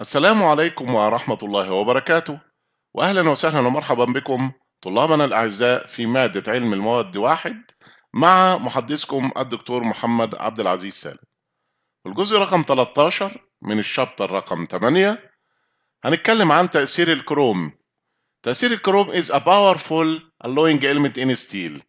السلام عليكم ورحمة الله وبركاته وأهلا وسهلا ومرحبا بكم طلابنا الأعزاء في مادة علم المواد واحد مع محدثكم الدكتور محمد عبد العزيز سالم الجزء رقم 13 من الشابتر رقم 8 هنتكلم عن تأثير الكروم تأثير الكروم is a powerful alloying element in steel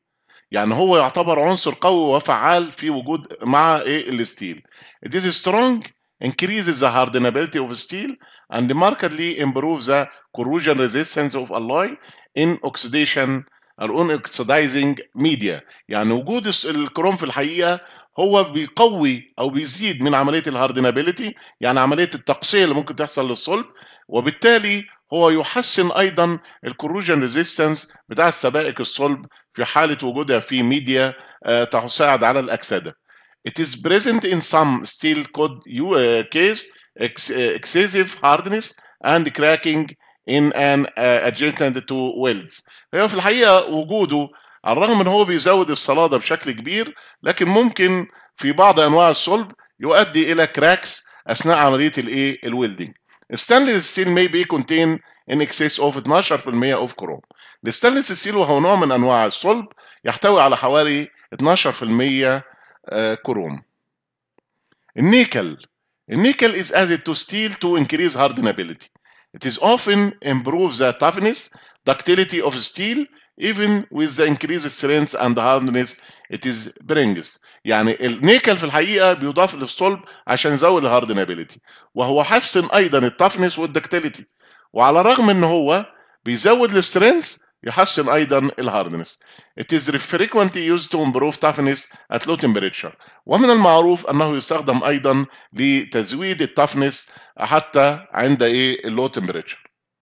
يعني هو يعتبر عنصر قوي وفعال في وجود مع ايه الستيل it is strong increases the hardenability of steel and markedly improves the corrosion resistance of alloy in oxidation or uh, on oxidizing media يعني وجود الكروم في الحقيقه هو بيقوي او بيزيد من عمليه الهاردنابيلتي يعني عمليه التقصيه اللي ممكن تحصل للصلب وبالتالي هو يحسن ايضا الكروجن ريزيستنس بتاع السبائك الصلب في حاله وجودها في ميديا آه، تساعد على الاكسده It is present in some steel code uh, case, ex uh, excessive hardness and cracking in an uh, adjacent to welds. هي في الحقيقة وجوده على الرغم من هو بيزود الصلادة بشكل كبير لكن ممكن في بعض أنواع الصلب يؤدي إلى كراكس أثناء عملية الإيه الويلدنج. stainless steel may be contained in excess of 12% of chrome. الستانلس ستيل وهو نوع من أنواع الصلب يحتوي على حوالي 12% كروم النيكل النيكل is added to steel to increase hardenability it is often improve the toughness ductility of steel even with the increased strength and hardness it is brings يعني النيكل في الحقيقه بيضاف للصلب عشان يزود الهاردنابيلتي وهو حسن ايضا التفنس والدكتيليتي وعلى الرغم ان هو بيزود السترينث يحسن ايضا الهاردنس. It is frequently used to improve toughness at low temperature. ومن المعروف انه يستخدم ايضا لتزويد التوفنس حتى عند ايه اللو temperature.